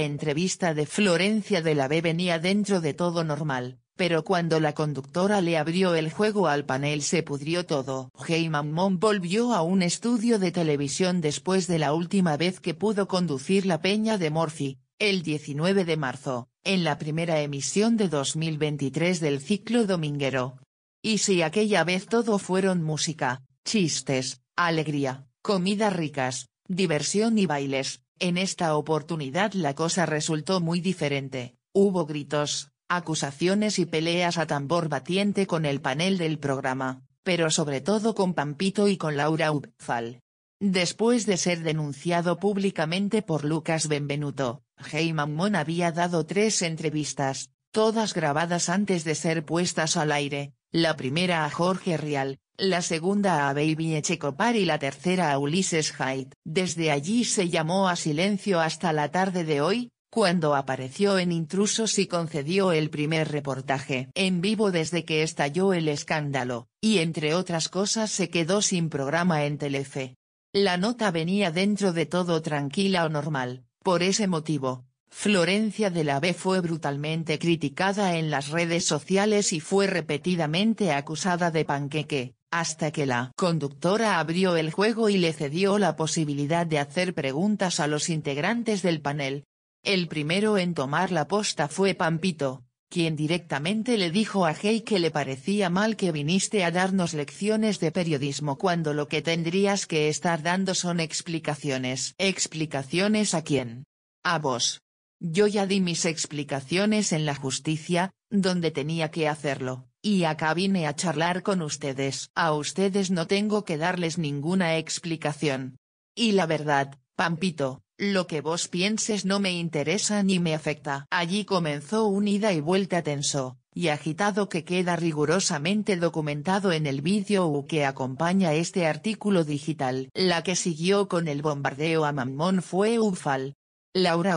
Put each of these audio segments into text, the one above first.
entrevista de Florencia de la B venía dentro de todo normal, pero cuando la conductora le abrió el juego al panel se pudrió todo. Heyman Mon volvió a un estudio de televisión después de la última vez que pudo conducir la peña de Morfi, el 19 de marzo, en la primera emisión de 2023 del ciclo dominguero. Y si aquella vez todo fueron música, chistes, alegría, comidas ricas, diversión y bailes, en esta oportunidad la cosa resultó muy diferente, hubo gritos, acusaciones y peleas a tambor batiente con el panel del programa, pero sobre todo con Pampito y con Laura Upfal. Después de ser denunciado públicamente por Lucas Benvenuto, Heyman Mon había dado tres entrevistas, todas grabadas antes de ser puestas al aire, la primera a Jorge Rial, la segunda a Baby Echecopar y la tercera a Ulises Hyde. Desde allí se llamó a silencio hasta la tarde de hoy, cuando apareció en Intrusos y concedió el primer reportaje en vivo desde que estalló el escándalo, y entre otras cosas se quedó sin programa en Telefe. La nota venía dentro de todo tranquila o normal, por ese motivo, Florencia de la B fue brutalmente criticada en las redes sociales y fue repetidamente acusada de panqueque, hasta que la conductora abrió el juego y le cedió la posibilidad de hacer preguntas a los integrantes del panel. El primero en tomar la posta fue Pampito, quien directamente le dijo a Hey que le parecía mal que viniste a darnos lecciones de periodismo cuando lo que tendrías que estar dando son explicaciones. ¿Explicaciones a quién? A vos. Yo ya di mis explicaciones en la justicia, donde tenía que hacerlo y acá vine a charlar con ustedes. A ustedes no tengo que darles ninguna explicación. Y la verdad, Pampito, lo que vos pienses no me interesa ni me afecta. Allí comenzó un ida y vuelta tenso, y agitado que queda rigurosamente documentado en el vídeo que acompaña este artículo digital. La que siguió con el bombardeo a Mammon fue Ufal, Laura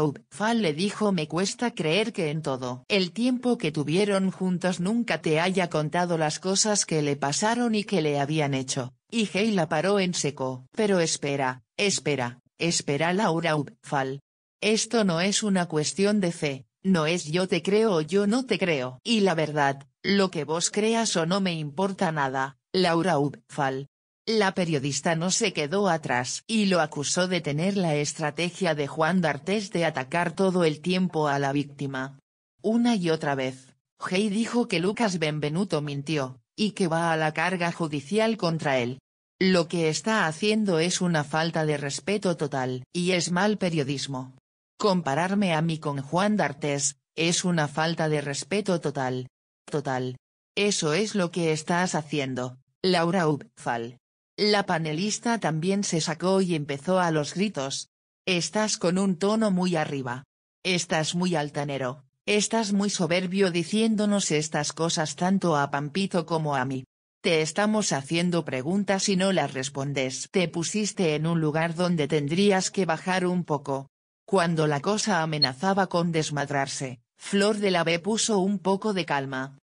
le dijo me cuesta creer que en todo el tiempo que tuvieron juntos nunca te haya contado las cosas que le pasaron y que le habían hecho, y Hey la paró en seco. Pero espera, espera, espera Laura Ubfal. Esto no es una cuestión de fe, no es yo te creo o yo no te creo. Y la verdad, lo que vos creas o no me importa nada, Laura Ubfal. La periodista no se quedó atrás y lo acusó de tener la estrategia de Juan D'Artes de atacar todo el tiempo a la víctima. Una y otra vez, Hey dijo que Lucas Benvenuto mintió, y que va a la carga judicial contra él. Lo que está haciendo es una falta de respeto total, y es mal periodismo. Compararme a mí con Juan D'Artes, es una falta de respeto total. Total. Eso es lo que estás haciendo, Laura Upfal. La panelista también se sacó y empezó a los gritos. Estás con un tono muy arriba. Estás muy altanero, estás muy soberbio diciéndonos estas cosas tanto a Pampito como a mí. Te estamos haciendo preguntas y no las respondes. Te pusiste en un lugar donde tendrías que bajar un poco. Cuando la cosa amenazaba con desmadrarse, Flor de la B puso un poco de calma.